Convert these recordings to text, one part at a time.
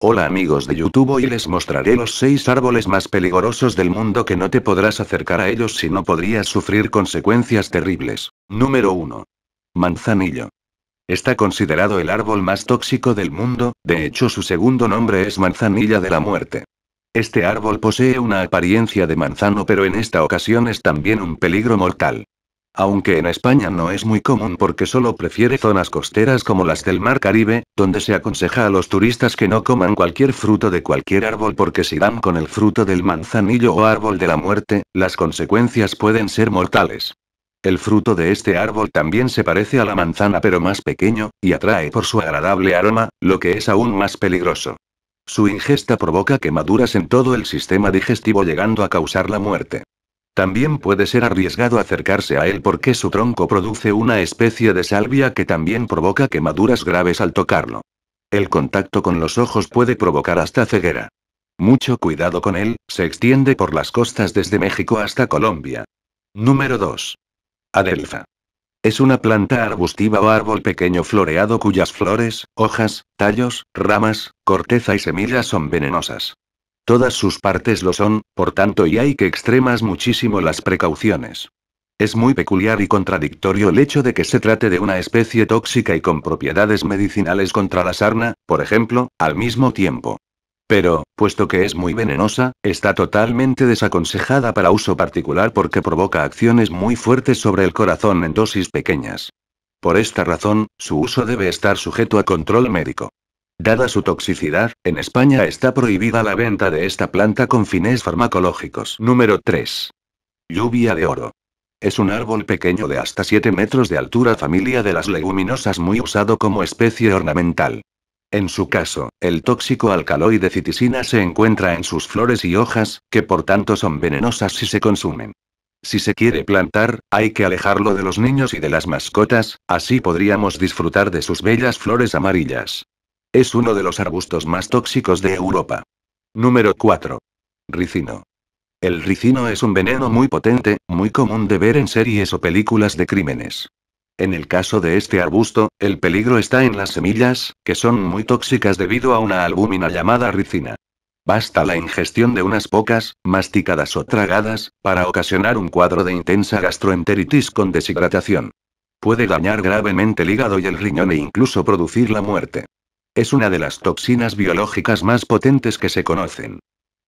Hola amigos de YouTube y les mostraré los 6 árboles más peligrosos del mundo que no te podrás acercar a ellos si no podrías sufrir consecuencias terribles. Número 1. Manzanillo. Está considerado el árbol más tóxico del mundo, de hecho su segundo nombre es manzanilla de la muerte. Este árbol posee una apariencia de manzano pero en esta ocasión es también un peligro mortal aunque en España no es muy común porque solo prefiere zonas costeras como las del Mar Caribe, donde se aconseja a los turistas que no coman cualquier fruto de cualquier árbol porque si dan con el fruto del manzanillo o árbol de la muerte, las consecuencias pueden ser mortales. El fruto de este árbol también se parece a la manzana pero más pequeño, y atrae por su agradable aroma, lo que es aún más peligroso. Su ingesta provoca quemaduras en todo el sistema digestivo llegando a causar la muerte. También puede ser arriesgado acercarse a él porque su tronco produce una especie de salvia que también provoca quemaduras graves al tocarlo. El contacto con los ojos puede provocar hasta ceguera. Mucho cuidado con él, se extiende por las costas desde México hasta Colombia. Número 2. Adelfa. Es una planta arbustiva o árbol pequeño floreado cuyas flores, hojas, tallos, ramas, corteza y semillas son venenosas. Todas sus partes lo son, por tanto y hay que extremas muchísimo las precauciones. Es muy peculiar y contradictorio el hecho de que se trate de una especie tóxica y con propiedades medicinales contra la sarna, por ejemplo, al mismo tiempo. Pero, puesto que es muy venenosa, está totalmente desaconsejada para uso particular porque provoca acciones muy fuertes sobre el corazón en dosis pequeñas. Por esta razón, su uso debe estar sujeto a control médico. Dada su toxicidad, en España está prohibida la venta de esta planta con fines farmacológicos. Número 3. Lluvia de oro. Es un árbol pequeño de hasta 7 metros de altura familia de las leguminosas muy usado como especie ornamental. En su caso, el tóxico alcaloide citisina se encuentra en sus flores y hojas, que por tanto son venenosas si se consumen. Si se quiere plantar, hay que alejarlo de los niños y de las mascotas, así podríamos disfrutar de sus bellas flores amarillas. Es uno de los arbustos más tóxicos de Europa. Número 4. Ricino. El ricino es un veneno muy potente, muy común de ver en series o películas de crímenes. En el caso de este arbusto, el peligro está en las semillas, que son muy tóxicas debido a una albúmina llamada ricina. Basta la ingestión de unas pocas, masticadas o tragadas, para ocasionar un cuadro de intensa gastroenteritis con deshidratación. Puede dañar gravemente el hígado y el riñón e incluso producir la muerte. Es una de las toxinas biológicas más potentes que se conocen.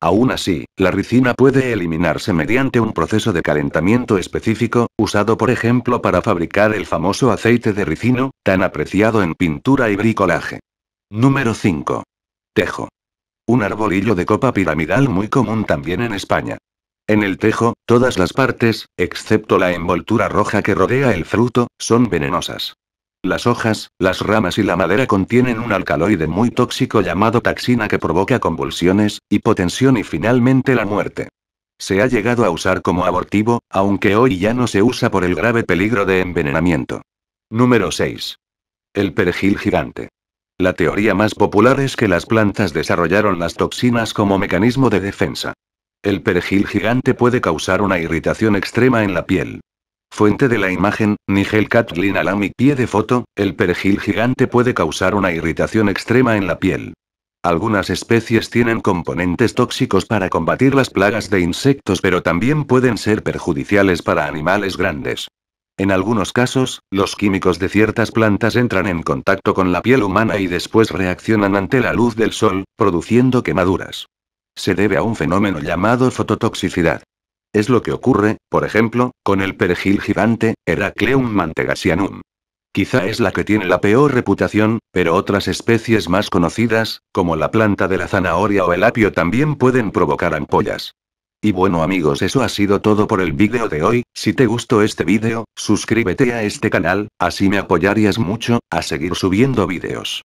Aún así, la ricina puede eliminarse mediante un proceso de calentamiento específico, usado por ejemplo para fabricar el famoso aceite de ricino, tan apreciado en pintura y bricolaje. Número 5. Tejo. Un arbolillo de copa piramidal muy común también en España. En el tejo, todas las partes, excepto la envoltura roja que rodea el fruto, son venenosas. Las hojas, las ramas y la madera contienen un alcaloide muy tóxico llamado taxina que provoca convulsiones, hipotensión y finalmente la muerte. Se ha llegado a usar como abortivo, aunque hoy ya no se usa por el grave peligro de envenenamiento. Número 6. El perejil gigante. La teoría más popular es que las plantas desarrollaron las toxinas como mecanismo de defensa. El perejil gigante puede causar una irritación extrema en la piel. Fuente de la imagen, Nigel Catlin Alami Pie de foto, el perejil gigante puede causar una irritación extrema en la piel. Algunas especies tienen componentes tóxicos para combatir las plagas de insectos pero también pueden ser perjudiciales para animales grandes. En algunos casos, los químicos de ciertas plantas entran en contacto con la piel humana y después reaccionan ante la luz del sol, produciendo quemaduras. Se debe a un fenómeno llamado fototoxicidad. Es lo que ocurre, por ejemplo, con el perejil gigante, Heracleum mantegasianum. Quizá es la que tiene la peor reputación, pero otras especies más conocidas, como la planta de la zanahoria o el apio también pueden provocar ampollas. Y bueno amigos eso ha sido todo por el vídeo de hoy, si te gustó este vídeo, suscríbete a este canal, así me apoyarías mucho, a seguir subiendo vídeos.